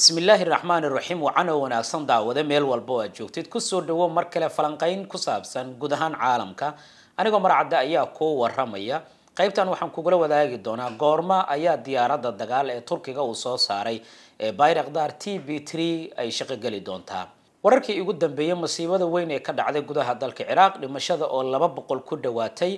بسم الله الرحمن الرحيم وعنا وناسان دا وده ميل والبوة جوكتيد كسور دوو مركلة فلانقين كسابسان أنا عالمكا أنيقو مرعدة ايا كو أنا قيبتان وحان كوغلا وداياجي دونا غورما ايا ديارة دا دقال تركيغا وصو ساري بايرق دار تي بي تري اي شقي قلي دونتا وراركي ايقود دن بيان مسيبة دا وين اي كدعادة قدها دالك عراق لمشادة او لاببقو الكود دواتي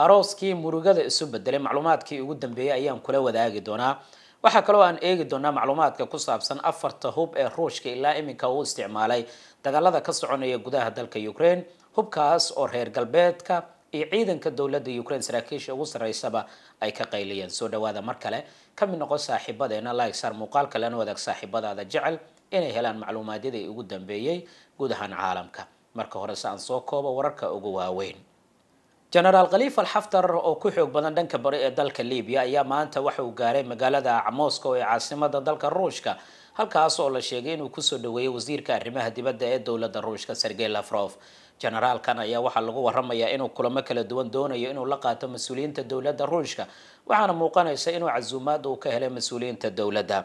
أروسكي مروغة دا اسوب بدلي معلومات كي ايقود دن بيان كولا وداياجي دونا waxaa kaloo aan eegi doonaa macluumaadka ku saabsan afarta hub ee ruushka ilaa iminka uu isticmaalay dagaalada ka soconaya gudaha dalka ukraine hubkaas oo reer galbeedka iyo ciidanka dowladda ukraine saraakiisha ugu sarreysaba ay ka qayliyeen soo dhawaada mar kale ka mid noqo saaxiibadeena like saar muuqaal kalena wadaag saaxiibadaada jecel inay helaan macluumaadyadii ugu dambeeyey gudahan caalamka marka hore se aan soo koobo wararka ugu waaweyn genaraal khaliif al xaftar oo ku xoog badan dhanka bari ee dalka libiya ayaa maanta waxa uu gaaray magaalada camooska ee caasimada dalka ruushka halkaas oo la sheegay inuu kusoo dhaweeyay wasiirka arrimaha dibadda ee dowladda ruushka sergey lafrof generaalkan ayaa waxaa lagu waramayaa inuu kulamo kala duwan doonayo inuu la qaato mas-uuliyiinta dowladda ruushka waxaana muuqanaysa inuu casuumaad uu ka helay mas-uuliyiinta dowladda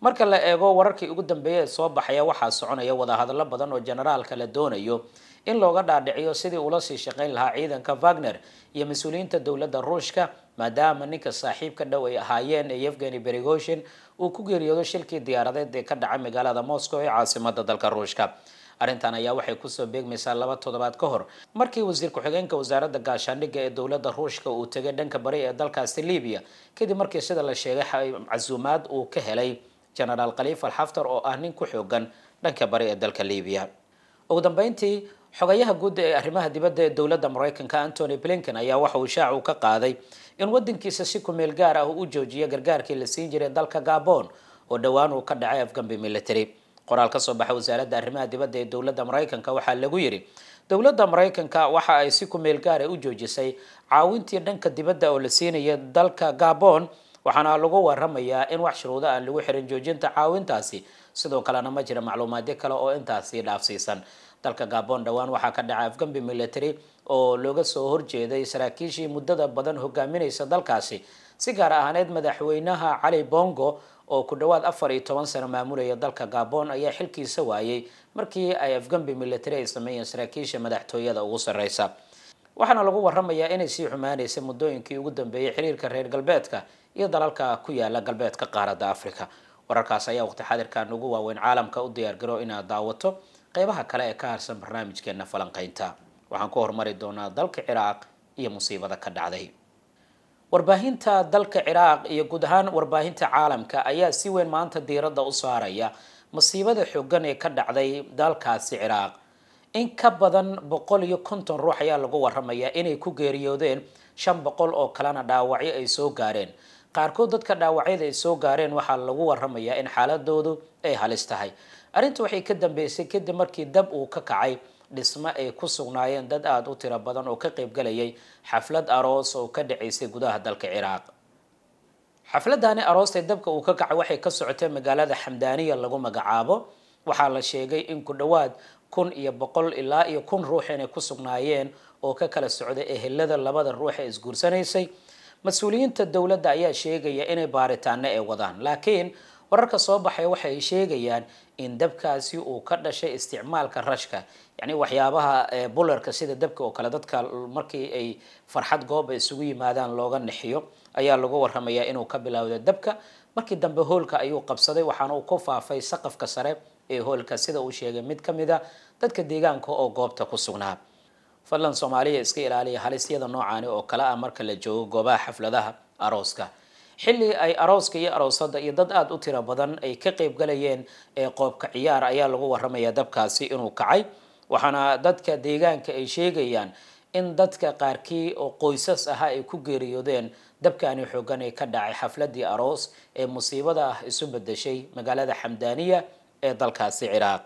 marka la eego wararkii ugu dambeeya ee soo baxaya waxaa soconaya wadahadallo badan oo generaalka la doonayo in looga dhaadhiciyo sidii ula sii shaqayn lahaa ciidanka wagner iyo mas-uuliyiinta dowladda ruushka maadaama ninka saaxiibka dhow ay ahaayeen ee yevgeni berigoshin uu ku geeriyoodo shilkii diyaaradeed ee ka dhacay magaalada moscow ee caasimada dalka ruushka arrintan ayaa waxay kusoo beegmaysaa laba toddobaad ka hor markii wasiir ku-xigeenka wasaaradda gaashaandhigga ee dowladda ruushka uu tegay dhanka bari ee dalkaasi libiya kadib markii sida la sheegay casuumaad uu ka helay genaraal khaliif alxaftar oo ah nin ku xoogan dhanka bari ee dalka libiya ugu dambeyntii xogayaha guud ee arrimaha dibadda ee dowladda maraykanka antony blinken ayaa waxa uu shaac uu ka qaaday in waddankiisa si ku-meel gaar ah uu u joojiyo gargaarkii la siin jiray dalka gabon oo dhowaan uu ka dhacay afgambi military qoraal ka soo baxa wasaaradda arrimaha dibadda ee dowladda maraykanka waxaa lagu yidhi dowladda maraykanka waxa ay si ku- meel gaara ah u joojisay caawintii dhanka dibadda oo la siinaya dalka gabon waxaana lagu waramayaa in wax shuruudo aan lagu xirin joojinta caawintaasi sidoo kalena ma jira macluumaadyo kale oo intaasi dhaafsiisan dalka gabon dhowaan waxaa ka dhacay afgambi military oo looga soo horjeeday saraakiishii muddada badan hogaaminaysa dalkaasi si gaar ahaaneed madaxweynaha cali bongo oo ku dhowaad afar iyo toban sano maamulaya dalka gabon ayaa xilkiisa waayay markii ay afgambi military ay sameeyeen saraakiisha madaxtooyada ugu sarreysa waxaana lagu waramayaa inay sii xumaanaysay muddooyinkii ugu dambeeyay xiriirka reer galbeedka iyo dalalka ku yaala galbeedka qaaradda afrika wararkaas ayaa waqti xadirkan ugu waaweyn caalamka u diyaargaro inaad daawato qaybaha kale ee ka harsan barnaamijkeena falanqaynta waxaan ku horumari doonaa dalka ciraaq iyo musiibada ka dhacday warbaahinta dalka ciraaq iyo guud ahaan warbaahinta caalamka ayaa si weyn maanta diiradda u saaraya masiibada xoogan ee ka dhacday dalkaasi ciraaq in ka badan boqol iyo konton ruux ayaa lagu warramayaa inay ku geeriyoodeen shan boqol oo kalena dhaawacyo ay soo gaareen qaarkood dadka dhaawacyada ay soo gaareen waxaa lagu waramayaa in xaaladoodu ay halis tahay arrinta waxay ka dambeysay kadib markii dab uu ka kacay dhismo ay ku sugnaayeen dad aada u tiro badan oo ka qaybgalayay xaflad aroos oo ka dhacaysay gudaha dalka ciraaq xafladani aroostay dabka uu ka kacay waxay ka socotee magaalada xamdaaniya lagu magacaabo waxaa la sheegay in ku dhowaad kun iyo boqol ilaa iyo kun ruux inay ku sugnaayeen oo ka kala socday ehelada labada ruux ee isguursanaysay mas-uuliyiinta dowladda ayaa sheegaya inay baaritaano ay wadaan laakiin wararka soo baxay waxay sheegayaan in dabkaasi uu ka dhashay isticmaalka rashka yacni waxyaabaha eh, bulerka sida dabka oo kale dadka markii ay farxad goobba isugu yimaadaan looga nixiyo ayaa lagu warramayaa inuu ka bilowday dabka markii dambe hoolka ayuu qabsaday waxaana uu ku faafay saqafka sare ee hoolka sida uu sheegay mid ka mid a ah dadka deegaanka oo goobta ku sugnaa fadlan soomaaliya iska ilaaliya halisyada noocaani oo kale ah marka la joogo goobaha xafladaha arooska xilli ay arooska iyo aroosada iyo dad aada u tiro badan ay ka qeyb galayeen ee qoobka ciyaar ayaa lagu warramayaa dabkaasi inuu kacay waxaana dadka deegaanka ay sheegayaan in dadka qaarkii oo qoysas ahaa ay ku geeriyoodeen dabkaani xoogan ee ka dhacay xafladii aroos ee musiibada ah isu bedeshay magaalada xamdaaniya ee dalkaasi ciraaq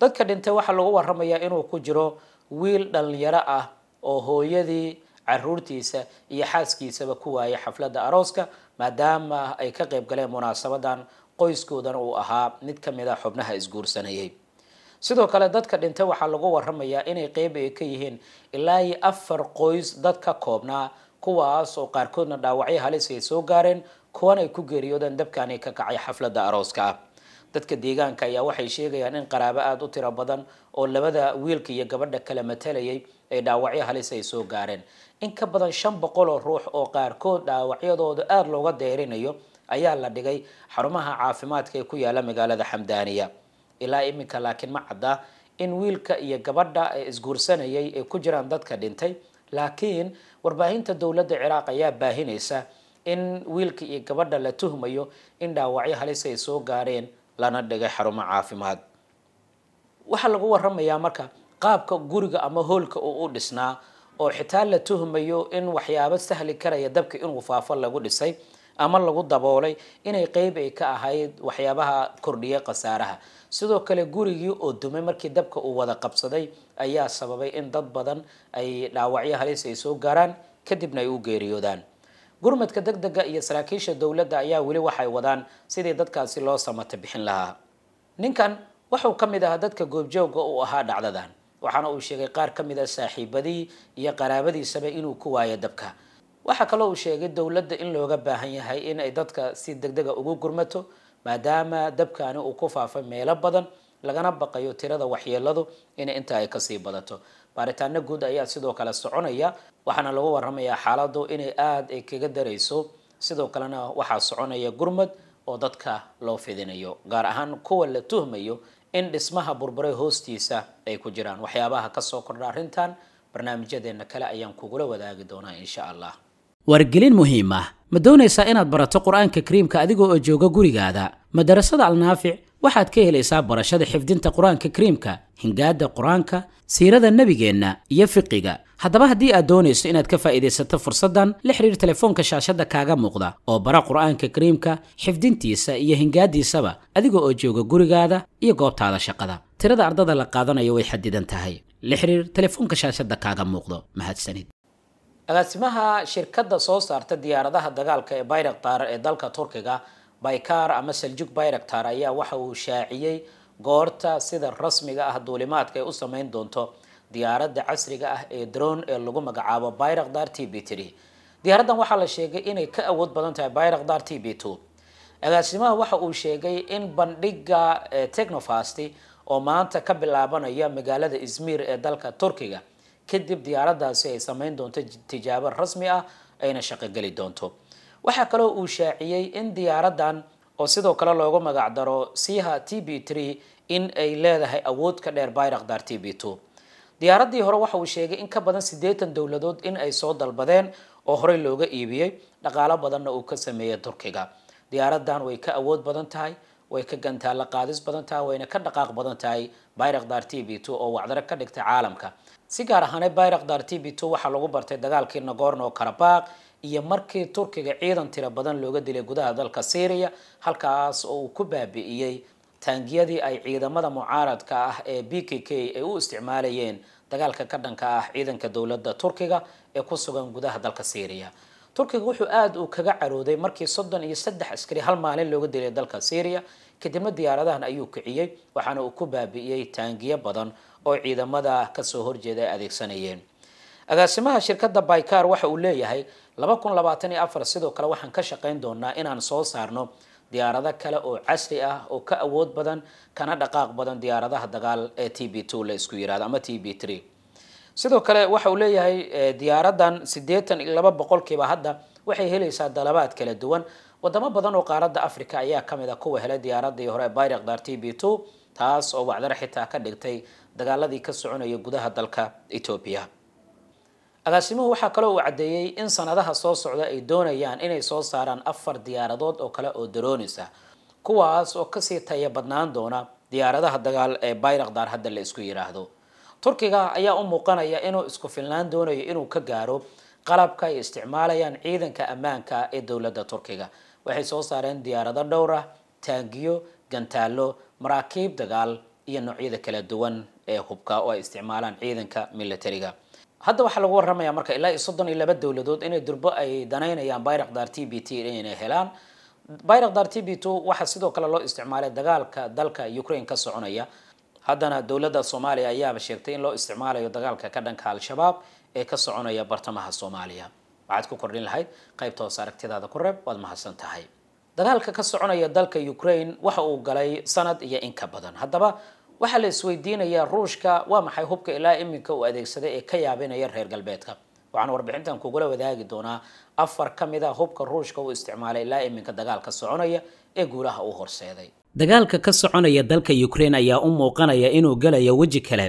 dadka dhintay waxaa lagu waramayaa inuu ku jiro wiil dhalinyaro ah oo hooyadii caruurtiisa iyo xaaskiisaba ku waayay xafladda arooska maadaama ay ka qayb galeen munaasabadan qoyskoodana uu ahaa mid ka mid a xubnaha isguursanayay sidoo kale dadka dhintay waxaa lagu waramayaa inay qeyb ay ka yihiin ilaa iyo afar qoys dad ka koobnaa kuwaas oo qaarkoodna dhaawacyo halis ay soo gaareen kuwan ay ku geeriyoodeen dabkaanay ka kacay xafladda arooska ah dadka deegaanka ayaa waxay sheegayaan in qaraabo aada u tiro badan oo labada wiilka iyo gabadha kala matalayay ay dhaawacyo halis ay soo gaareen in ka badan shan boqol oo ruux oo qaarkood dhaawacyadooda aada looga deerinayo ayaa la dhigay xarumaha caafimaadka ee ku yaala magaalada xamdaaniya ilaa iminka laakiin ma cadda in wiilka iyo gabadha ee isguursanayay ay ku jiraan dadka dhintay laakiin warbaahinta dowladda ciraaq ayaa baahinaysa in wiilka iyo gabadha la tuhmayo in dhaawacyo halis ay soo gaareen lana dhigay xarumo caafimaad waxaa lagu waramayaa marka qaabka guriga ama hoolka uu u dhisnaa oo xitaa la tuhmayo in waxyaabo sahli karaya dabka inuu faafo lagu dhisay ama lagu daboolay inay qeyb ay ka ahayd waxyaabaha kordhiya khasaaraha sidoo kale gurigii oo dumay markii dabka uu wada qabsaday ayaa sababay in dad badan ay dhaawacyo halis ay soo gaaraan kadibna ay u geeriyoodaan gurmadka degdega iyo saraakiisha dowladda ayaa weli waxay wadaan sidii dadkaasi loo samata bixin lahaa ninkan wuxuu ka mid ahaa dadka goobjoogga u ahaa dhacdadan waxaana uu sheegay qaar ka mid a saaxiibadii iyo qaraabadiisaba inuu ku waayo dabka waxaa kaloo uu sheegay dowladda in looga baahan yahay in ay dadka si degdega ugu gurmato maadaama dabkaani uu ku faafay meelo badan lagana baqayo tirada waxyeeladu in inta ay kasii badato baaritaano guud ayaa sidoo kale soconaya waxaana lagu waramayaa xaaladu inay aada ay kaga darayso sidoo kalena waxaa soconaya gurmad oo dadka loo fidinayo gaar ahaan kuwa la tuhmayo in dhismaha burburay hoostiisa ay ku jiraan waxyaabaha kasoo kordha arrintan barnaamijyadeena kale ayaan kugula wadaagi doonaa insha allah wargelin muhiim ah ma doonaysaa inaad barato qur-aanka kariimka adigoo oo jooga gurigaada madarasada alnaafic waxaad ka helaysaa barashada xifdinta qur-aanka kariimka hingaada qur-aanka siirada nebigeenna iyo fiqiga haddaba haddii aad doonayso inaad ka faa'iidaysato fursaddan la xidhiir telefoonka shaashadda kaaga muuqda oo bara aanka kariimka xifdintiisa iyo hingaaddiisaba adiga oo jooga gurigaada iyo goobtaada shaqada tirada ardada la qaadanayo way xadidan tahay la xidhiir telefoonka shaashadda kaaga muuqdo mahadsanid agaasimaha shirkadda soo saarta diyaaradaha dagaalka ee bayraqtaar ee dalka turkiga baykaar ama seljuk bayraktar ayaa waxa uu shaaciyey goorta sida rasmiga ah duulimaadka ay u samayn doonto diyaaradda casriga ah ee drone ee lagu magacaabo bayrakdar t b three diyaaraddan waxaa la sheegay inay ka awood badan tahay bayrakdar t b two agaasimaha waxa uu sheegay in bandhigga eh, technofast oo maanta ka bilaabanaya magaalada izmir ee dalka turkiga kadib diyaaraddaasi ay samayn doonto tijaabo rasmi ah ayna shaqogeli doonto waxaa kaloo uu shaaciyey in diyaaraddan oo sidoo kale loogu magacdaro siha t b three in ay leedahay awood ka dheer bayrakhdar t b two diyaaradii hore waxa uu sheegay in ka badan siddeetan dowladood in ay soo dalbadeen oo horey looga iibiyey dhaqaalo badanna uu ka sameeyey turkiga diyaaradan way ka awood badan tahay way ka gantaalla qaadis badan tahay wayna ka dhaqaaq badan tahay bayrakhdar t b two oo wacdare ka dhigta caalamka si gaar ahaanay bayrakhdar t b two waxaa lagu bartay dagaalkii nagorno karabaaq iyo markii turkiga ciidan tiro badan looga dilay gudaha dalka syriya halkaas oo uu ku baabi'iyey taangiyadii ay ciidamada mucaaradka ah ee b k k ay u isticmaalayeen dagaalka ka dhanka ah ciidanka dowladda turkiga ee ku sugan gudaha dalka syria turkiga wuxuu aada uu kaga carooday markii soddon iyo saddex askari hal maalin looga dilay dalka syriya kadibna diyaaradahan ayuu kiciyey waxaana uu ku baabi'iyey taangiyo badan oo ciidamada kasoo horjeeda ay adeegsanayeen agaasimaha shirkadda baykar waxa uu leeyahay sidoo kale waxaan ka shaqayn doonaa inaan soo saarno diyaarado kale oo casri ah oo ka awood badan kana dhaqaaq badan diyaaradaha dagaal ee t b two la isku yirahdo ama t b three sidoo kale waxa uu leeyahay diyaaradan siddeetan iyo laba boqolkiiba hadda waxay helaysaa dalabaad kala duwan wadamo badan oo qaaradda africa ayaa ka mid a kuwa helay diyaaradii hore bayraqdar t b two taas oo wacdare xitaa ka dhigtay dagaaladii ka soconaya gudaha dalka etoobiya agaasimuhu waxaa kaloo uu caddeeyey in sanadaha soo socda ay doonayaan inay soo saaraan afar diyaaradood oo kale oo daroonis ah kuwaas oo kasii taya badnaan doona diyaaradaha dagaal ee bayraqdar hadda la isku yidhaahdo turkiga ayaa u muuqanaya inuu isku filnaan doonayo inuu ka gaaro qalabka ay isticmaalayaan ciidanka ammaanka ee dowladda turkiga waxay soo saareen diyaarado dhowr ah taangiyo gantaallo maraakiib dagaal iyo noocyada kala duwan ee hubka oo ay isticmaalaan ciidanka militariga hadda waxaa lagu waramaya marka ilaa iyo soddon iyo laba dowladood inay durbo ay danaynayaan byrakdar t b t inay helaan byrakdar t b t waxaa sidoo kale loo isticmaalay dagaalka dalka ukraine ka soconaya haddana dowladda soomaaliya ayaaba sheegtay in loo isticmaalayo dagaalka ka dhanka al-shabaab ee ka soconaya bartamaha soomaaliya waxaad ku kordhin lahayd qaybta hoos aragtidaada ku reeb waad mahadsan tahay dagaalka ka soconaya dalka ukraine waxa uu galay sanad iyo inka badan haddaba waxaa la isweydiinayaa ruushka waa maxay hubka ilaa iminka uu adeegsaday ee ka yaabinaya reer galbeedka waxaan warbixintan kugula wadaagi doonaa afar ka mid a ah hubka ruushka uu isticmaalay ilaa iminka dagaalka soconaya ee guulaha uu horseeday dagaalka ka soconaya dalka ukraine ayaa u muuqanaya inuu gelayo weji kale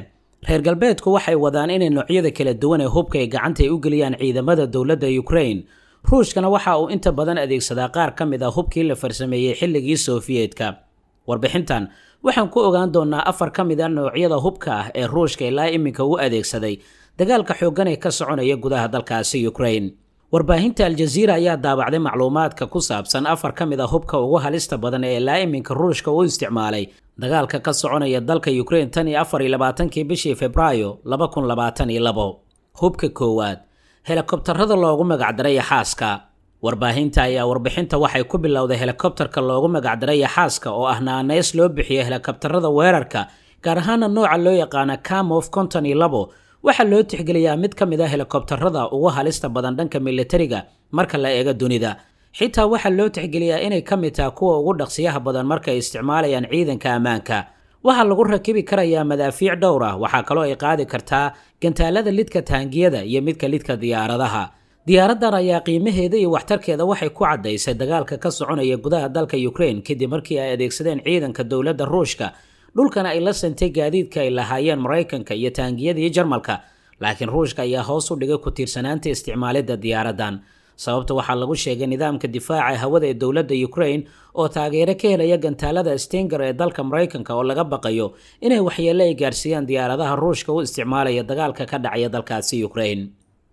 reer galbeedku waxay wadaan inay noocyada kala duwan ee hubka ay gacanta ay u geliyaan ciidamada dowladda ukraine ruushkana waxa uu inta badan adeegsadaa qaar ka mid ah hubkii la farsameeyey xilligii sofiyeedka warbixintan waxaan ku ogaan doonnaa afar ka mid a ah noocyada hubka ah ee ruushka ilaa iminka uu adeegsaday dagaalka xooggan ee ka soconaya gudaha dalkaasi ukraine warbaahinta aljaziira ayaa daabacday macluumaadka ku saabsan afar ka mid a ah hubka ugu halista badan ee ilaa iminka ruushka uu isticmaalay dagaalka ka soconaya dalka ukraine tan iyo afar iyo labaatankii bishii febraayo laba kun labaatan iyo labo hubka koowaad helikobtarada loogu magacdaray xaaska warbaahinta ayaa warbixinta waxay ku bilowday helikobtarka loogu magacdaray xaaska oo ah naanays loo bixiyo helikobtarada weerarka gaar ahaana nooca loo yaqaana kamof konton iyo labo waxaa loo tixgeliyaa mid ka mid a ah helikobtarada ugu halista badan dhanka militariga marka la eego dunida xitaa waxaa loo tixgeliyaa inay ka mid taha kuwa ugu dhaqsiyaha badan markay isticmaalayaan ciidanka ammaanka waxaa lagu rakibi karayaa madaafiic dhowr ah waxaa kaloo ay qaadi kartaa gantaalada lidka taangiyada iyo midka lidka diyaaradaha diyaaradan ayaa qiimaheeda iyo waxtarkeeda waxay ku caddaysay dagaalka ka soconaya gudaha dalka ukraine kadib markii ay adeegsadeen ciidanka dowladda ruushka dhulkana ay la santay gaadiidka ay lahaayeen maraykanka iyo taangiyadii jarmalka laakiin ruushka ayaa hoos u dhigay ku tiirsanaanta isticmaalidda diyaaradan sababta waxaa lagu sheegay nidaamka difaaca hawada ee dowladda ukraine oo taageero ka helaya gantaalada stinger ee dalka maraykanka oo laga baqayo inay waxyeelo ay gaarsiiyaan diyaaradaha ruushka u isticmaalaya dagaalka ka dhacaya dalkaasi ukrain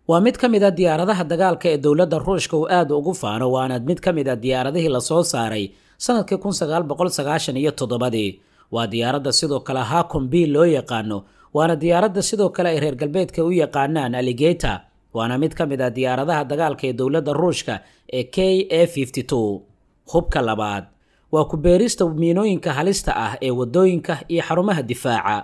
waa mid ka mid a ah diyaaradaha dagaalka ee dowladda ruushka uu aad ugu faano waana mid ka mid a ah diyaaradihii lasoo saaray sanadkii waa diyaaradda sidoo kale haacom b loo yaqaano waana diyaaradda sidoo kale ay reer galbeedka u yaqaanaan aligeta waana mid ka mid a ah diyaaradaha dagaalka ee dowladda ruushka ee k a hubka labaad waa ku beerista miinooyinka halista ah ee wadooyinka iyo xarumaha difaaca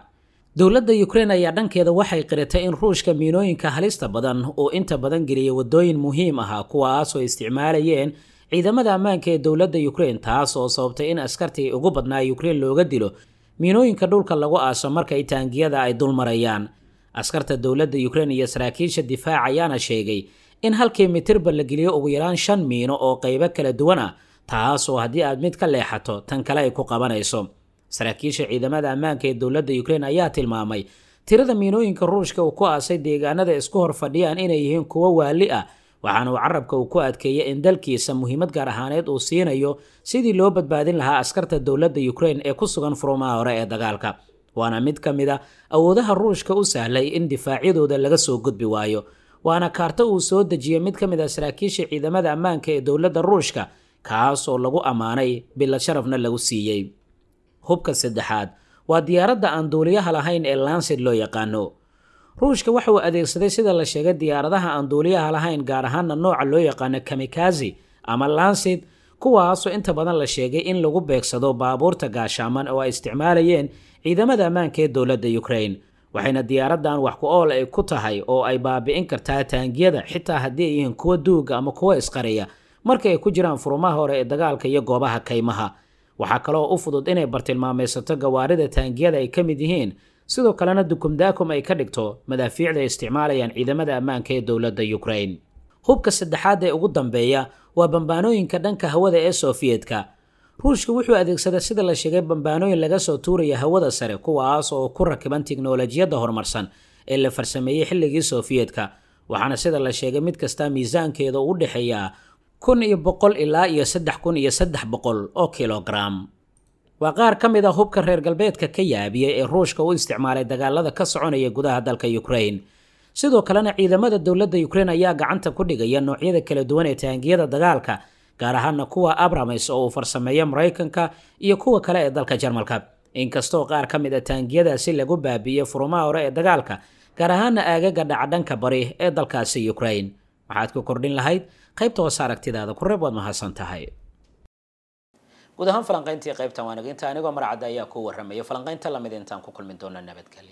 dowladda ukrein ayaa dhankeeda waxay qiratay in ruushka miinooyinka halista badan uu inta badan geliya waddooyin muhiim aha kuwaas oo isticmaalayeen ciidamada ammaanka ee dowladda ukrein taas oo sababtay in askartii ugu badnaa ukrein looga dilo miinooyinka dhulka lagu aaso markay taangiyada ay dulmarayaan askarta dowladda ukrein iyo saraakiisha difaac ayaana sheegay in halkii mitirba la geliyo ugu yaraan shan miino oo qaybo kala duwan ah taas oo haddii aad mid ka leexato tan kale ay ku qabanayso saraakiisha ciidamada ammaanka ee dowladda ukrain ayaa tilmaamay tirada miinooyinka ruushka uu ku aasay deegaanada isku hor fadhiyaan inay yihiin kuwo waali ah waxaana uu carabka uu ku adkeeyey in dalkiisa muhiimad gaar ahaaneed uu siinayo sidii loo badbaadin lahaa askarta dowladda ukrain ee ku sugan furumaha hore ee dagaalka waana mid ka mid a ah awoodaha ruushka u sahlay in difaacyadooda laga soo gudbi waayo waana kaarto uu soo dejiyey mid ka mid a ah saraakiisha ciidamada ammaanka ee dowladda ruushka kaas oo lagu ammaanay bilo sharafna lagu siiyey hubka saddexaad waa diyaaradda aan duuliyaha lahayn ee lancet loo yaqaano ruushka waxa uu adeegsaday sida la sheegay diyaaradaha aan duuliyaha lahayn gaar ahaana nooca loo yaqaano kamikazi ama lancet kuwaasoo inta badan la sheegay in lagu beegsado baabuurta gaashaaman oo ay isticmaalayeen ciidamada ammaanka ee dowladda ukraine waxayna diyaaraddan wax ku ool ay ku tahay oo ay baabi'in kartaa taangiyada xitaa haddii ay yihiin kuwa duuga ama kuwa isqariya marka ay ku jiraan furumaha hore ee dagaalka iyo goobaha kaymaha waxaa kaloo u fudud inay bartilmaameysato gawaarida taangiyada ay ka mid yihiin sidoo kalena dukumdaakum ay ka dhigto madaafiicda ay isticmaalayaan ciidamada ammaanka ee dowladda yukrain hubka saddexaad ee ugu dambeeya waa bambaanooyinka dhanka hawada ee sofiyetka ruushka wuxuu adeegsaday sida la sheegay bambaanooyin laga soo tuuraya hawada sare kuwaas oo ku rakiban tiknolojiyadda horumarsan ee la farsameeyey xilligii soofiyeedka waxaana sida la sheegay mid kasta miisaankeeda u dhexeeya kun iyo boqol ilaa iyo saddex kun iyo saddex boqol oo kilogaram waa qaar ka mid a ah hubka reer galbeedka ka yaabiya ee ruushka u isticmaalay dagaalada ka soconaya gudaha dalka ukrain sidoo kalena ciidamada dowladda ukrain ayaa gacanta ku dhigaya noocyada kala duwan ee taangiyada dagaalka gaar ahaana kuwa abramis oo uu farsameeya maraykanka iyo kuwa kale ee dalka jarmalka inkastoo qaar ka mid a ah taangiyadaasi lagu baabiiyey furumaha hore ee dagaalka gaar ahaana aagaga dhaca dhanka bari ee dalkaasi ukrain waxaad ku kordhin lahayd qaybta hoose aragtidaada kureb waad mahadsan tahay guud ahaan falanqayntii qaybtan waanagainta anigoo marcadda ayaa ku warramaya falanqaynta lamid intaan ku kulmi doono nabadgelyo